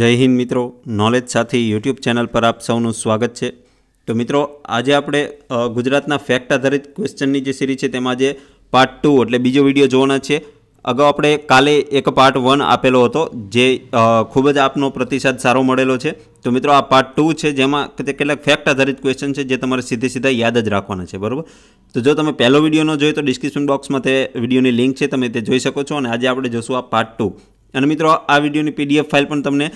જય હિન્દ મિત્રો નોલેજ સાથી યુટ્યુબ ચેનલ પર આપ સૌનું સ્વાગત છે તો મિત્રો આજે આપણે ગુજરાતના ફેક્ટ આધારિત ક્વેશ્ચનની જે સિરીઝ છે તેમાં જે પાર્ટ ટુ એટલે બીજો વિડીયો જોવાના છે અગાઉ આપણે કાલે એક પાર્ટ વન આપેલો હતો જે ખૂબ જ આપનો પ્રતિસાદ સારો મળેલો છે તો મિત્રો આ પાર્ટ ટુ છે જેમાં કેટલાક ફેક્ટ આધારિત ક્વેશ્ચન છે જે તમારે સીધે સીધા યાદ જ રાખવાના છે બરાબર તો જો તમે પહેલો વિડીયો ન જોયો તો ડિસ્ક્રિપ્શન બોક્સમાં તે વિડીયોની લિંક છે તમે તે જોઈ શકો છો અને આજે આપણે જોશું આ પાર્ટ ટુ અને મિત્રો આ વિડીયોની પીડીએફ ફાઇલ પણ તમને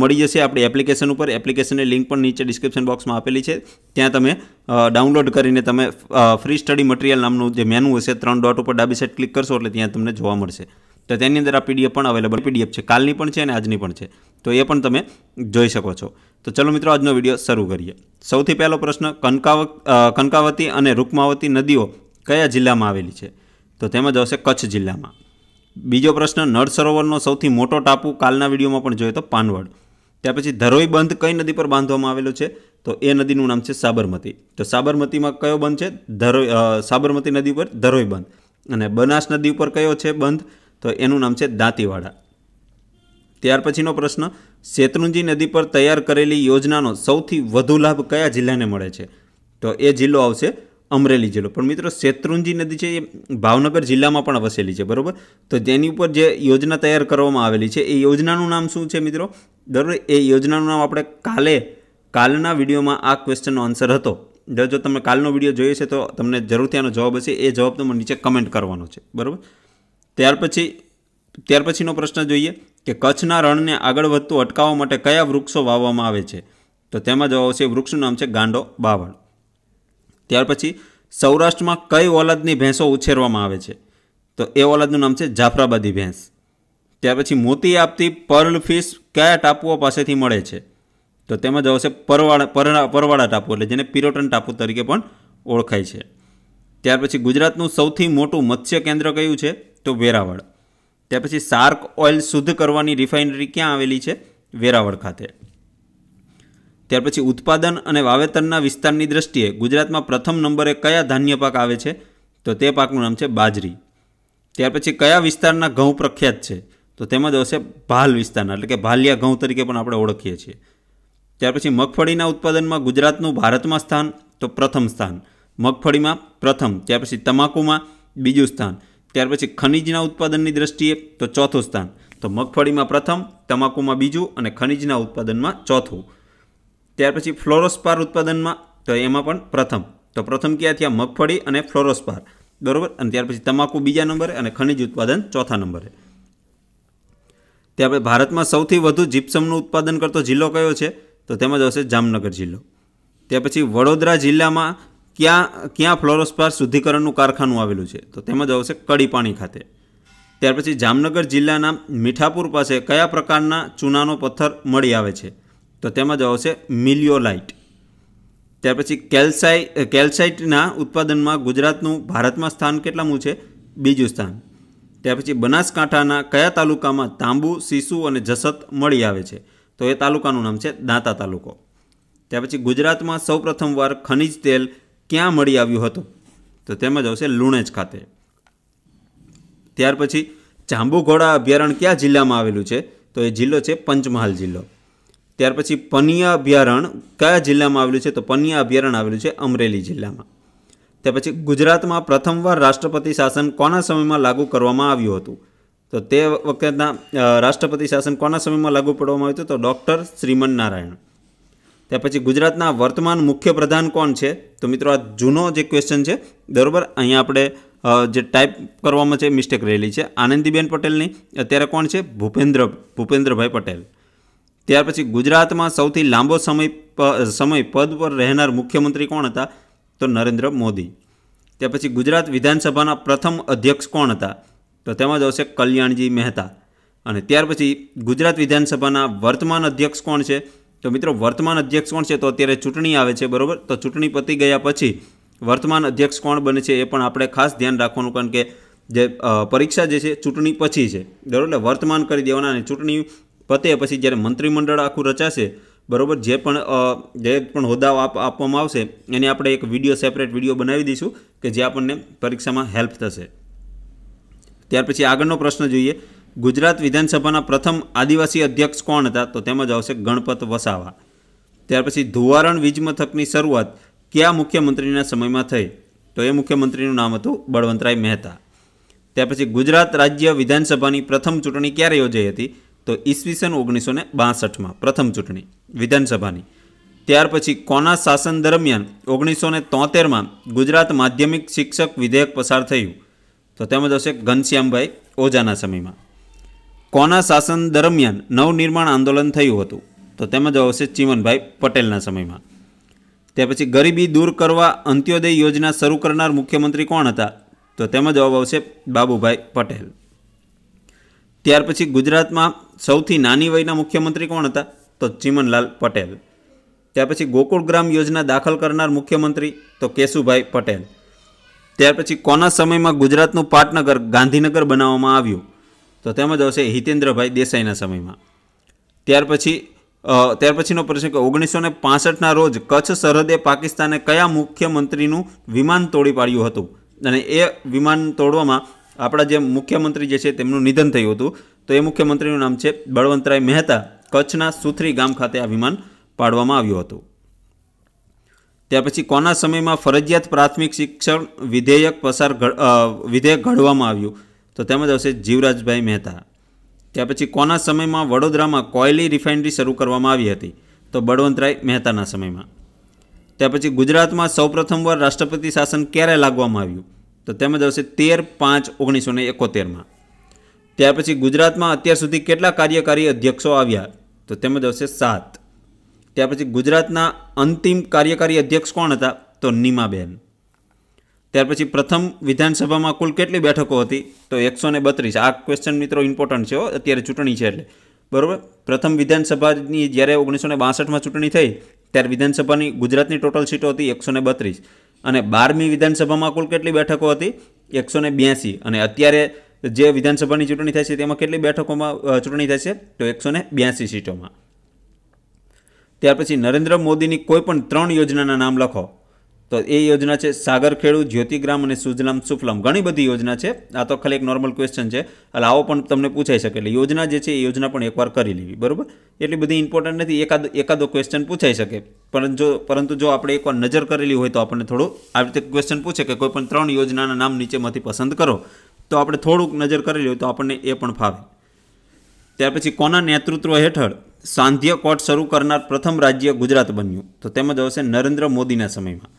મળી જશે આપણી એપ્લિકેશન ઉપર એપ્લિકેશનની લિંક પણ નીચે ડિસ્ક્રિપ્શન બોક્સમાં આપેલી છે ત્યાં તમે ડાઉનલોડ કરીને તમે ફ્રી સ્ટડી મટીરિયલ નામનું જે મેનુ હશે ત્રણ ડોટ ઉપર ડાબી સાઈડ ક્લિક કરશો એટલે ત્યાં તમને જોવા મળશે તો તેની અંદર આ પીડીએફ પણ અવેલેબલ પીડીએફ છે કાલની પણ છે અને આજની પણ છે તો એ પણ તમે જોઈ શકો છો તો ચલો મિત્રો આજનો વિડીયો શરૂ કરીએ સૌથી પહેલો પ્રશ્ન કનકાવ કનકાવતી અને રૂકમાવતી નદીઓ કયા જિલ્લામાં આવેલી છે તો તેમાં આવશે કચ્છ જિલ્લામાં બીજો પ્રશ્ન નળ સરોવરનો સૌથી મોટો ટાપુ કાલના વિડીયોમાં પણ જોયો તો પાનવડ ત્યાર પછી ધરોઈ બંધ કઈ નદી પર બાંધવામાં આવેલો છે તો એ નદીનું નામ છે સાબરમતી તો સાબરમતીમાં કયો બંધ છે ધરોઈ સાબરમતી નદી પર ધરોઈ બંધ અને બનાસ નદી ઉપર કયો છે બંધ તો એનું નામ છે દાંતીવાડા ત્યાર પછીનો પ્રશ્ન શેત્રુંજી નદી પર તૈયાર કરેલી યોજનાનો સૌથી વધુ લાભ કયા જિલ્લાને મળે છે તો એ જિલ્લો આવશે અમરેલી જિલ્લો પણ મિત્રો શેત્રુંજી નદી છે એ ભાવનગર જિલ્લામાં પણ વસેલી છે બરાબર તો તેની ઉપર જે યોજના તૈયાર કરવામાં આવેલી છે એ યોજનાનું નામ શું છે મિત્રો દરરોજ એ યોજનાનું નામ આપણે કાલે કાલના વિડીયોમાં આ ક્વેશ્ચનનો આન્સર હતો જો તમે કાલનો વિડીયો જોઈએ છે તો તમને જરૂરથી આનો જવાબ હશે એ જવાબ તમને નીચે કમેન્ટ કરવાનો છે બરાબર ત્યાર પછી ત્યાર પછીનો પ્રશ્ન જોઈએ કે કચ્છના રણને આગળ વધતું અટકાવવા માટે કયા વૃક્ષો વાવવામાં આવે છે તો તેમાં જવાબ આવશે વૃક્ષનું નામ છે ગાંડો બાવળ ત્યાર પછી સૌરાષ્ટ્રમાં કઈ ઓલાદની ભેંસો ઉછેરવામાં આવે છે તો એ ઓલાદનું નામ છે જાફરાબાદી ભેંસ ત્યાર પછી મોતી આપતી પર્લ ફિશ કયા ટાપુઓ પાસેથી મળે છે તો તેમાં જ આવશે પરવાળા પરવાળા ટાપુ એટલે જેને પિરોટન ટાપુ તરીકે પણ ઓળખાય છે ત્યાર પછી ગુજરાતનું સૌથી મોટું મત્સ્ય કેન્દ્ર કયું છે તો વેરાવળ ત્યાર પછી શાર્ક ઓઇલ શુદ્ધ કરવાની રિફાઇનરી ક્યાં આવેલી છે વેરાવળ ખાતે ત્યાર પછી ઉત્પાદન અને વાવેતરના વિસ્તારની દ્રષ્ટિએ ગુજરાતમાં પ્રથમ નંબરે કયા ધાન્ય પાક આવે છે તો તે પાકનું નામ છે બાજરી ત્યાર પછી કયા વિસ્તારના ઘઉં પ્રખ્યાત છે તો તેમાં જ આવશે ભાલ વિસ્તારના એટલે કે ભાલિયા ઘઉં તરીકે પણ આપણે ઓળખીએ છીએ ત્યાર પછી મગફળીના ઉત્પાદનમાં ગુજરાતનું ભારતમાં સ્થાન તો પ્રથમ સ્થાન મગફળીમાં પ્રથમ ત્યાર પછી તમાકુમાં બીજું સ્થાન ત્યાર પછી ખનિજના ઉત્પાદનની દ્રષ્ટિએ તો ચોથું સ્થાન તો મગફળીમાં પ્રથમ તમાકુમાં બીજું અને ખનિજના ઉત્પાદનમાં ચોથું ત્યાર પછી ફ્લોરોસ્પાર ઉત્પાદનમાં તો એમાં પણ પ્રથમ તો પ્રથમ ક્યાં થયા મગફળી અને ફ્લોરોસ્પાર બરાબર અને ત્યાર પછી તમાકુ બીજા નંબરે અને ખનિજ ઉત્પાદન ચોથા નંબરે તે આપણે ભારતમાં સૌથી વધુ જીપ્સમનું ઉત્પાદન કરતો જિલ્લો કયો છે તો તેમાં જ આવશે જામનગર જિલ્લો ત્યાર પછી વડોદરા જિલ્લામાં ક્યાં ક્યાં ફ્લોરોસ્પાર શુદ્ધિકરણનું કારખાનું આવેલું છે તો તેમાં જ આવશે કડીપાણી ખાતે ત્યાર પછી જામનગર જિલ્લાના મીઠાપુર પાસે કયા પ્રકારના ચૂનાનો પથ્થર મળી આવે છે તો તેમાં જવાબ આવશે મિલિયોલાઇટ ત્યાર પછી કેલ્સાઇ કેલ્સાઇટના ઉત્પાદનમાં ગુજરાતનું ભારતમાં સ્થાન કેટલામું છે બીજું સ્થાન ત્યાર પછી બનાસકાંઠાના કયા તાલુકામાં તાંબુ સીસુ અને જસત મળી આવે છે તો એ તાલુકાનું નામ છે દાંતા તાલુકો ત્યાર પછી ગુજરાતમાં સૌ પ્રથમવાર ખનિજ તેલ ક્યાં મળી આવ્યું હતું તો તેમાં જવાબ છે લુણેજ ખાતે ત્યાર પછી જાંબુઘોડા અભયારણ્ય કયા જિલ્લામાં આવેલું છે તો એ જિલ્લો છે પંચમહાલ જિલ્લો ત્યાર પછી પનિયા અભયારણ્ય કયા જિલ્લામાં આવેલું છે તો પનિયા અભયારણ્ય આવેલું છે અમરેલી જિલ્લામાં ત્યાર પછી ગુજરાતમાં પ્રથમવાર રાષ્ટ્રપતિ શાસન કોના સમયમાં લાગુ કરવામાં આવ્યું હતું તો તે વખતના રાષ્ટ્રપતિ શાસન કોના સમયમાં લાગુ પડવામાં આવ્યું હતું તો ડૉક્ટર શ્રીમન નારાયણ ત્યાર પછી ગુજરાતના વર્તમાન મુખ્ય પ્રધાન કોણ છે તો મિત્રો આ જૂનો જે ક્વેશ્ચન છે બરાબર અહીંયા આપણે જે ટાઈપ કરવામાં છે મિસ્ટેક રહેલી છે આનંદીબેન પટેલની અત્યારે કોણ છે ભૂપેન્દ્ર ભૂપેન્દ્રભાઈ પટેલ ત્યાર પછી ગુજરાતમાં સૌથી લાંબો સમય સમય પદ પર રહેનાર મુખ્યમંત્રી કોણ હતા તો નરેન્દ્ર મોદી ત્યાર પછી ગુજરાત વિધાનસભાના પ્રથમ અધ્યક્ષ કોણ હતા તો તેમાં જ આવશે કલ્યાણજી મહેતા અને ત્યાર પછી ગુજરાત વિધાનસભાના વર્તમાન અધ્યક્ષ કોણ છે તો મિત્રો વર્તમાન અધ્યક્ષ કોણ છે તો અત્યારે ચૂંટણી આવે છે બરાબર તો ચૂંટણી પતી ગયા પછી વર્તમાન અધ્યક્ષ કોણ બને છે એ પણ આપણે ખાસ ધ્યાન રાખવાનું કારણ કે જે પરીક્ષા જે છે ચૂંટણી પછી છે બરાબર એટલે વર્તમાન કરી દેવાના અને ચૂંટણી પતે પછી જ્યારે મંત્રીમંડળ આખું રચાશે બરાબર જે પણ જે પણ હોદ્દાઓ આપવામાં આવશે એની આપણે એક વિડીયો સેપરેટ વિડીયો બનાવી દઈશું કે જે આપણને પરીક્ષામાં હેલ્પ થશે ત્યાર પછી આગળનો પ્રશ્ન જોઈએ ગુજરાત વિધાનસભાના પ્રથમ આદિવાસી અધ્યક્ષ કોણ હતા તો તેમાં જ આવશે ગણપત વસાવા ત્યાર પછી ધુવારણ વીજ મથકની શરૂઆત કયા મુખ્યમંત્રીના સમયમાં થઈ તો એ મુખ્યમંત્રીનું નામ હતું બળવંતરાય મહેતા ત્યાર પછી ગુજરાત રાજ્ય વિધાનસભાની પ્રથમ ચૂંટણી ક્યારે યોજાઈ હતી તો ઈસવીસન ઓગણીસો ને બાસઠમાં પ્રથમ ચૂંટણી વિધાનસભાની ત્યાર પછી કોના શાસન દરમિયાન ઓગણીસો ને તોતેરમાં ગુજરાત માધ્યમિક શિક્ષક વિધેયક પસાર થયું તો તેમજ હશે ઘનશ્યામભાઈ ઓઝાના સમયમાં કોના શાસન દરમિયાન નવનિર્માણ આંદોલન થયું હતું તો તેમજ આવશે ચીમનભાઈ પટેલના સમયમાં ત્યાર પછી ગરીબી દૂર કરવા અંત્યોદય યોજના શરૂ કરનાર મુખ્યમંત્રી કોણ હતા તો તેમાં જવાબ આવશે બાબુભાઈ પટેલ ત્યાર પછી ગુજરાતમાં સૌથી નાની વયના મુખ્યમંત્રી કોણ હતા તો ચીમનલાલ પટેલ ત્યાર પછી ગોકુળ ગ્રામ યોજના દાખલ કરનાર મુખ્યમંત્રી તો કેશુભાઈ પટેલ ત્યાર પછી કોના સમયમાં ગુજરાતનું પાટનગર ગાંધીનગર બનાવવામાં આવ્યું તો તેમાં જ આવશે હિતેન્દ્રભાઈ દેસાઈના સમયમાં ત્યાર પછી ત્યાર પછીનો પ્રશ્ન કે ઓગણીસો ને પાસઠના રોજ કચ્છ સરહદે પાકિસ્તાને કયા મુખ્યમંત્રીનું વિમાન તોડી પાડ્યું હતું અને એ વિમાન તોડવામાં આપણા જે મુખ્યમંત્રી જે છે તેમનું નિધન થયું હતું તો એ મુખ્યમંત્રીનું નામ છે બળવંતરાય મહેતા કચ્છના સુથરી ગામ ખાતે આ વિમાન પાડવામાં આવ્યું હતું ત્યાર પછી કોના સમયમાં ફરજિયાત પ્રાથમિક શિક્ષણ વિધેયક પસાર વિધેયક ઘડવામાં આવ્યું તો તેમજ આવશે જીવરાજભાઈ મહેતા ત્યાર પછી કોના સમયમાં વડોદરામાં કોયલી રિફાઇનરી શરૂ કરવામાં આવી હતી તો બળવંતરાય મહેતાના સમયમાં ત્યાર પછી ગુજરાતમાં સૌપ્રથમવાર રાષ્ટ્રપતિ શાસન ક્યારે લાગવામાં આવ્યું તો તેમાં આવશે તેર પાંચ ઓગણીસો ને એકોતેરમાં ત્યાર પછી ગુજરાતમાં અત્યાર સુધી કેટલા કાર્યકારી અધ્યક્ષો આવ્યા તો તેમાં આવશે સાત ત્યાર પછી ગુજરાતના અંતિમ કાર્યકારી અધ્યક્ષ કોણ હતા તો નીમાબેન ત્યાર પછી પ્રથમ વિધાનસભામાં કુલ કેટલી બેઠકો હતી તો એકસો ને બત્રીસ આ ક્વેશ્ચન મિત્રો ઇમ્પોર્ટન્ટ છે અત્યારે ચૂંટણી છે એટલે બરાબર પ્રથમ વિધાનસભાની જ્યારે ઓગણીસો ને બાસઠમાં ચૂંટણી થઈ ત્યારે વિધાનસભાની ગુજરાતની ટોટલ સીટો હતી એકસો ને બત્રીસ અને બારમી વિધાનસભામાં કુલ કેટલી બેઠકો હતી એકસો બ્યાસી અને અત્યારે જે વિધાનસભાની ચૂંટણી થાય છે તેમાં કેટલી બેઠકોમાં ચૂંટણી થાય છે તો એકસો બ્યાસી સીટોમાં ત્યાર પછી નરેન્દ્ર મોદીની કોઈ પણ ત્રણ યોજનાના નામ લખો તો એ યોજના છે સાગર ખેડૂ જ્યોતિગ્રામ અને સુજલામ સુફલમ ઘણી બધી યોજના છે આ તો ખાલી એક નોર્મલ ક્વેશ્ચન છે એટલે આવો પણ તમને પૂછાઈ શકે એટલે યોજના જે છે એ યોજના પણ એકવાર કરી લેવી બરાબર એટલી બધી ઇમ્પોર્ટન્ટ નથી એકાદ એકાદો ક્વેશ્ચન પૂછાઈ શકે પણ જો પરંતુ જો આપણે એકવાર નજર કરેલી હોય તો આપણને થોડું આવી રીતે ક્વેશ્ચન પૂછે કે કોઈ પણ ત્રણ યોજનાના નામ નીચેમાંથી પસંદ કરો તો આપણે થોડુંક નજર કરેલી હોય તો આપણને એ પણ ફાવે ત્યાર પછી કોના નેતૃત્વ હેઠળ સાંધ્ય કોર્ટ શરૂ કરનાર પ્રથમ રાજ્ય ગુજરાત બન્યું તો તેમજ આવશે નરેન્દ્ર મોદીના સમયમાં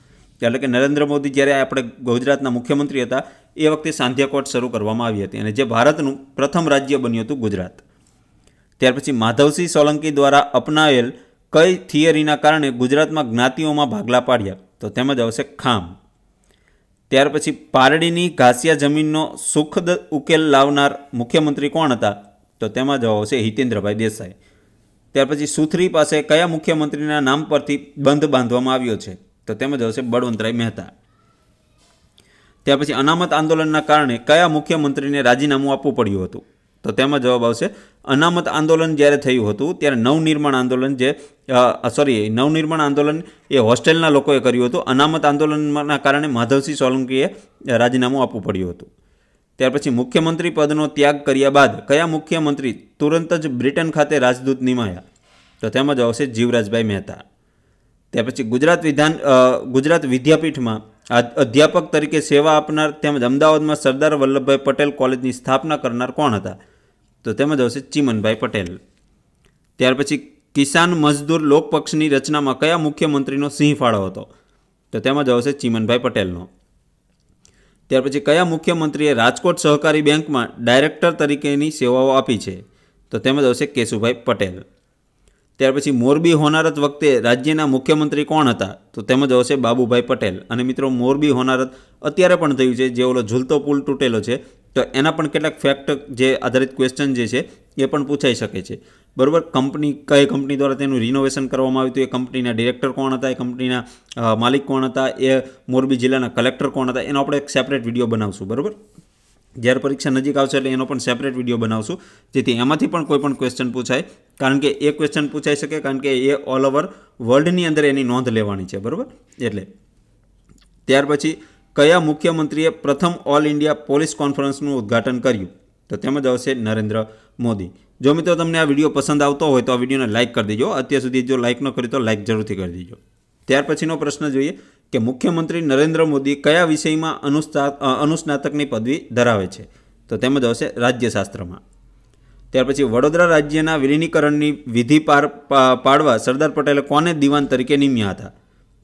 એટલે કે નરેન્દ્ર મોદી જ્યારે આપણે ગુજરાતના મુખ્યમંત્રી હતા એ વખતે સાંધ્યાકોટ શરૂ કરવામાં આવી હતી અને જે ભારતનું પ્રથમ રાજ્ય બન્યું હતું ગુજરાત ત્યાર પછી માધવસિંહ સોલંકી દ્વારા અપનાવેલ કઈ થિયરીના કારણે ગુજરાતમાં જ્ઞાતિઓમાં ભાગલા પાડ્યા તો તેમજ આવશે ખામ ત્યાર પછી પારડીની ઘાસિયા જમીનનો સુખદ ઉકેલ લાવનાર મુખ્યમંત્રી કોણ હતા તો તેમાં જવાબ આવશે હિતેન્દ્રભાઈ દેસાઈ ત્યાર પછી સુથરી પાસે કયા મુખ્યમંત્રીના નામ પરથી બંધ બાંધવામાં આવ્યો છે તો તેમજ આવશે બળવંતરાય મહેતા ત્યાર પછી અનામત આંદોલનના કારણે કયા મુખ્યમંત્રીને રાજીનામું આપવું પડ્યું હતું તો તેમાં જવાબ આવશે અનામત આંદોલન જ્યારે થયું હતું ત્યારે નવનિર્માણ આંદોલન જે સોરી નવનિર્માણ આંદોલન એ હોસ્ટેલના લોકોએ કર્યું હતું અનામત આંદોલનના કારણે માધવસિંહ સોલંકીએ રાજીનામું આપવું પડ્યું હતું ત્યાર પછી મુખ્યમંત્રી પદનો ત્યાગ કર્યા બાદ કયા મુખ્યમંત્રી તુરંત જ બ્રિટન ખાતે રાજદૂત નિમાયા તો તેમાં જ આવશે જીવરાજભાઈ મહેતા ત્યાર પછી ગુજરાત વિધાન ગુજરાત વિદ્યાપીઠમાં અધ્યાપક તરીકે સેવા આપનાર તેમજ અમદાવાદમાં સરદાર વલ્લભભાઈ પટેલ કોલેજની સ્થાપના કરનાર કોણ હતા તો તેમજ આવશે ચીમનભાઈ પટેલ ત્યાર પછી કિસાન મજદૂર લોકપક્ષની રચનામાં કયા મુખ્યમંત્રીનો સિંહ ફાળો હતો તો તેમજ આવશે ચીમનભાઈ પટેલનો ત્યાર પછી કયા મુખ્યમંત્રીએ રાજકોટ સહકારી બેંકમાં ડાયરેક્ટર તરીકેની સેવાઓ આપી છે તો તેમજ આવશે કેશુભાઈ પટેલ ત્યાર પછી મોરબી હોનારત વખતે રાજ્યના મુખ્યમંત્રી કોણ હતા તો તેમજ જવાબ બાબુભાઈ પટેલ અને મિત્રો મોરબી હોનારત અત્યારે પણ થયું છે જે ઓલો ઝૂલતો પુલ તૂટેલો છે તો એના પણ કેટલાક ફેક્ટ જે આધારિત ક્વેશ્ચન જે છે એ પણ પૂછાઈ શકે છે બરાબર કંપની કઈ કંપની દ્વારા તેનું રિનોવેશન કરવામાં આવ્યું હતું એ કંપનીના ડિરેક્ટર કોણ હતા એ કંપનીના માલિક કોણ હતા એ મોરબી જિલ્લાના કલેક્ટર કોણ હતા એનો આપણે એક સેપરેટ વિડીયો બનાવશું બરાબર જ્યારે પરીક્ષા નજીક આવશે એટલે એનો પણ સેપરેટ વિડીયો બનાવશું જેથી એમાંથી પણ કોઈ પણ ક્વેશ્ચન પૂછાય કારણ કે એ ક્વેશ્ચન પૂછાઈ શકે કારણ કે એ ઓલ ઓવર વર્લ્ડની અંદર એની નોંધ લેવાની છે બરાબર એટલે ત્યાર પછી કયા મુખ્યમંત્રીએ પ્રથમ ઓલ ઇન્ડિયા પોલીસ કોન્ફરન્સનું ઉદ્ઘાટન કર્યું તો તેમાં આવશે નરેન્દ્ર મોદી જો મિત્રો તમને આ વિડીયો પસંદ આવતો હોય તો આ વિડીયોને લાઇક કરી દેજો અત્યાર સુધી જો લાઇક ન કરી તો લાઇક જરૂરથી કરી દેજો ત્યાર પછીનો પ્રશ્ન જોઈએ કે મુખ્યમંત્રી નરેન્દ્ર મોદી કયા વિષયમાં અનુસ્નાતકની પદવી ધરાવે છે તો તેમજ આવશે રાજ્યશાસ્ત્રમાં ત્યાર પછી વડોદરા રાજ્યના વિલીનીકરણની વિધિ પાર પાડવા સરદાર પટેલે કોને દિવાન તરીકે નિમ્યા હતા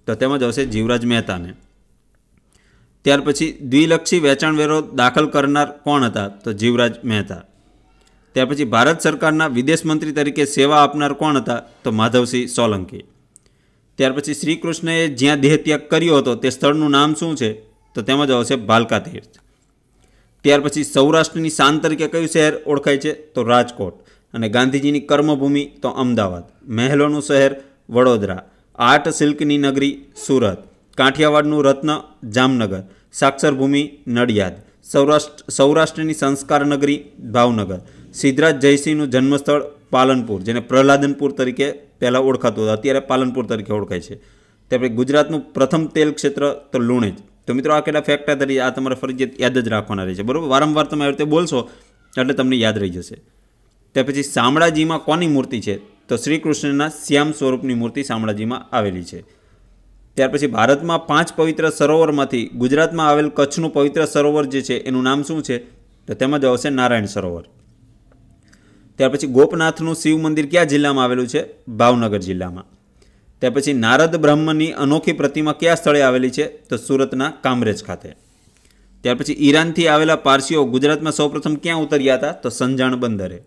તો તેમજ આવશે જીવરાજ મહેતાને ત્યાર પછી દ્વિલક્ષી વેચાણવેરો દાખલ કરનાર કોણ હતા તો જીવરાજ મહેતા ત્યાર પછી ભારત સરકારના વિદેશ મંત્રી તરીકે સેવા આપનાર કોણ હતા તો માધવસિંહ સોલંકી ત્યાર પછી શ્રી કૃષ્ણએ જ્યાં દેહત્યાગ કર્યો હતો તે સ્થળનું નામ શું છે તો તેમાં જવાબ છે ભાલકા તીર્થ ત્યાર પછી સૌરાષ્ટ્રની શાંત તરીકે કયું શહેર ઓળખાય છે તો રાજકોટ અને ગાંધીજીની કર્મભૂમિ તો અમદાવાદ મહેલોનું શહેર વડોદરા આર્ટ સિલ્કની નગરી સુરત કાઠિયાવાડનું રત્ન જામનગર સાક્ષરભૂમિ નડિયાદ સૌરાષ્ટ્ર સૌરાષ્ટ્રની સંસ્કાર નગરી ભાવનગર સિદ્ધરાજ જયસિંહનું જન્મસ્થળ પાલનપુર જેને પ્રહલાદનપુર તરીકે પહેલાં ઓળખાતું હતું અત્યારે પાલનપુર તરીકે ઓળખાય છે તે આપણે ગુજરાતનું પ્રથમ તેલ ક્ષેત્ર તો લુણેજ તો મિત્રો આ કેટલા ફેક્ટર તરીકે આ તમારે ફરજિયાત યાદ જ રાખવાના રહે છે બરાબર વારંવાર તમે આવી રીતે બોલશો એટલે તમને યાદ રહી જશે ત્યાર પછી શામળાજીમાં કોની મૂર્તિ છે તો શ્રી કૃષ્ણના શ્યામ સ્વરૂપની મૂર્તિ શામળાજીમાં આવેલી છે ત્યાર પછી ભારતમાં પાંચ પવિત્ર સરોવરમાંથી ગુજરાતમાં આવેલ કચ્છનું પવિત્ર સરોવર જે છે એનું નામ શું છે તો તેમાં જવાબ આવશે નારાયણ સરોવર ત્યાર પછી ગોપનાથનું શિવ મંદિર ક્યાં જિલ્લામાં આવેલું છે ભાવનગર જિલ્લામાં ત્યાર પછી નારદ બ્રહ્મની અનોખી પ્રતિમા કયા સ્થળે આવેલી છે તો સુરતના કામરેજ ખાતે ત્યાર પછી ઈરાનથી આવેલા પારસીઓ ગુજરાતમાં સૌપ્રથમ ક્યાં ઉતર્યા હતા તો સંજાણ બંદરે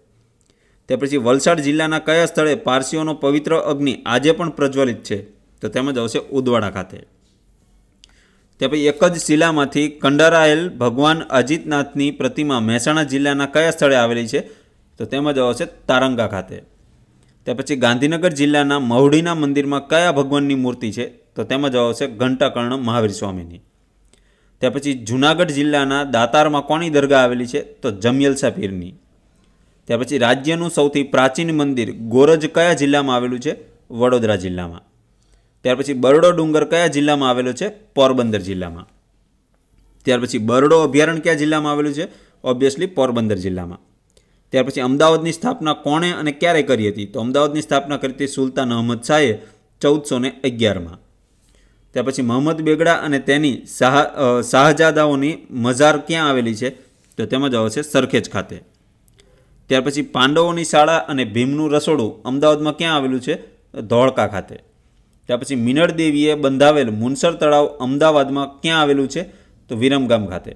ત્યાર પછી વલસાડ જિલ્લાના કયા સ્થળે પારસીઓનો પવિત્ર અગ્નિ આજે પણ પ્રજ્વલિત છે તો તેમજ આવશે ઉદવાડા ખાતે ત્યાં પછી એક જ શિલામાંથી કંડારાયેલ ભગવાન અજીતનાથની પ્રતિમા મહેસાણા જિલ્લાના કયા સ્થળે આવેલી છે તો તેમાં જવાબ છે તારંગા ખાતે ત્યાર પછી ગાંધીનગર જિલ્લાના મહુડીના મંદિરમાં કયા ભગવાનની મૂર્તિ છે તો તેમાં જવાબ છે ઘંટાકર્ણ મહાવીર સ્વામીની ત્યાર પછી જૂનાગઢ જિલ્લાના દાતારમાં કોની દરગાહ આવેલી છે તો જમિયલસા પીરની ત્યાર પછી રાજ્યનું સૌથી પ્રાચીન મંદિર ગોરજ કયા જિલ્લામાં આવેલું છે વડોદરા જિલ્લામાં ત્યાર પછી બરડો ડુંગર કયા જિલ્લામાં આવેલો છે પોરબંદર જિલ્લામાં ત્યાર પછી બરડો અભયારણ્ય કયા જિલ્લામાં આવેલું છે ઓબ્વિયસલી પોરબંદર જિલ્લામાં ત્યાર પછી અમદાવાદની સ્થાપના કોણે અને ક્યારે કરી હતી તો અમદાવાદની સ્થાપના કરી હતી સુલતાન અહમદ શાહે ચૌદસો ને અગિયારમાં ત્યાર પછી મોહમ્મદ બેગડા અને તેની શાહ શાહજાદાઓની મઝાર ક્યાં આવેલી છે તો તેમાં જ આવશે સરખેજ ખાતે ત્યાર પછી પાંડવોની શાળા અને ભીમનું રસોડું અમદાવાદમાં ક્યાં આવેલું છે ધોળકા ખાતે ત્યાર પછી મિનળ દેવીએ બંધાવેલ મુનસર તળાવ અમદાવાદમાં ક્યાં આવેલું છે તો વિરમગામ ખાતે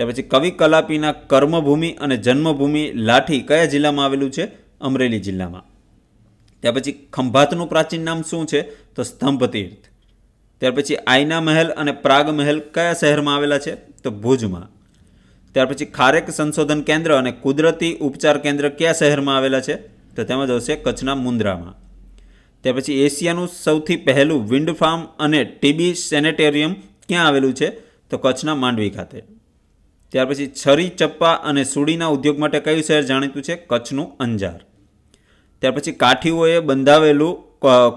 ત્યાર પછી કવિ કલાપીના કર્મભૂમિ અને જન્મભૂમિ લાઠી કયા જિલ્લામાં આવેલું છે અમરેલી જિલ્લામાં ત્યાર પછી ખંભાતનું પ્રાચીન નામ શું છે તો સ્તંભ તીર્થ ત્યાર પછી આયના મહેલ અને પ્રાગ મહેલ કયા શહેરમાં આવેલા છે તો ભુજમાં ત્યાર પછી ખારેક સંશોધન કેન્દ્ર અને કુદરતી ઉપચાર કેન્દ્ર કયા શહેરમાં આવેલા છે તો તેમાં જ આવશે કચ્છના મુંદ્રામાં ત્યાર પછી એશિયાનું સૌથી પહેલું વિન્ડ ફાર્મ અને ટીબી સેનેટેરિયમ ક્યાં આવેલું છે તો કચ્છના માંડવી ખાતે ત્યાર પછી છરી ચપ્પા અને સુડીના ઉદ્યોગ માટે કયું શહેર જાણીતું છે કચ્છનું અંજાર ત્યાર પછી કાઠીઓએ બંધાવેલું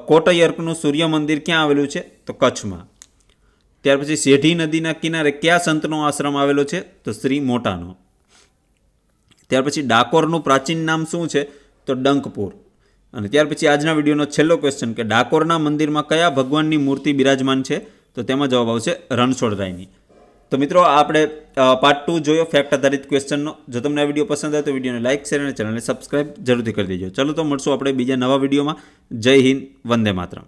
કોટયર્કનું સૂર્ય મંદિર ક્યાં આવેલું છે તો કચ્છમાં ત્યાર પછી સેઢી નદીના કિનારે કયા સંતનો આશ્રમ આવેલો છે તો શ્રી મોટાનો ત્યાર પછી ડાકોરનું પ્રાચીન નામ શું છે તો ડંકપુર અને ત્યાર પછી આજના વિડીયોનો છેલ્લો ક્વેશ્ચન કે ડાકોરના મંદિરમાં કયા ભગવાનની મૂર્તિ બિરાજમાન છે તો તેમાં જવાબ આવશે રણછોડરાયની તો મિત્રો આપણે પાર્ટ ટુ જોયો ફેક્ટ આધારિત ક્વેશ્ચનનો જો તમને આ વિડીયો પસંદ આવે તો વિડીયોને લાઇક શેર અને ચેનલને સબસ્ક્રાઇબ જરૂરથી કરી દેજો ચલો તો મળશું આપણે બીજા નવા વિડીયોમાં જય હિન્દ વંદે માતરમ